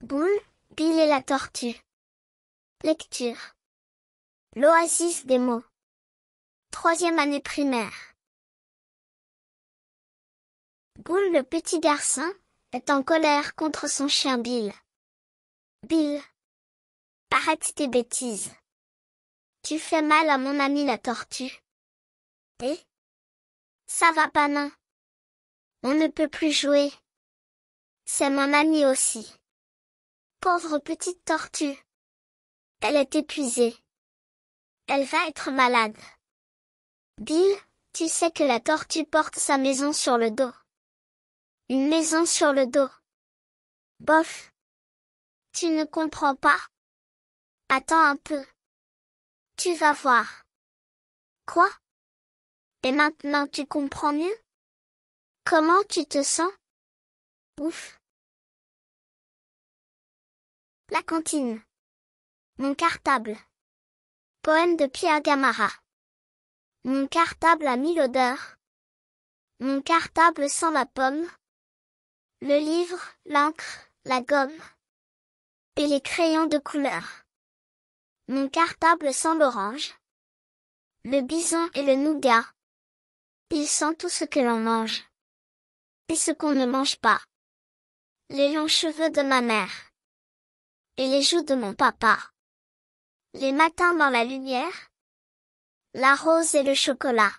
Boule, Bill et la tortue. Lecture. L'oasis des mots. Troisième année primaire. Boule le petit garçon est en colère contre son chien Bill. Bill. Arrête tes bêtises. Tu fais mal à mon ami la tortue. Eh Ça va pas non. On ne peut plus jouer. C'est mon ami aussi. Pauvre petite tortue. Elle est épuisée. Elle va être malade. Bill, tu sais que la tortue porte sa maison sur le dos. Une maison sur le dos. Bof. Tu ne comprends pas Attends un peu. Tu vas voir. Quoi Et maintenant tu comprends mieux Comment tu te sens Ouf. La cantine. Mon cartable. Poème de Pierre Gamara. Mon cartable a mille odeurs. Mon cartable sent la pomme. Le livre, l'encre, la gomme. Et les crayons de couleur. Mon cartable sent l'orange. Le bison et le nougat. Il sent tout ce que l'on mange. Et ce qu'on ne mange pas. Les longs cheveux de ma mère et les joues de mon papa. Les matins dans la lumière, la rose et le chocolat.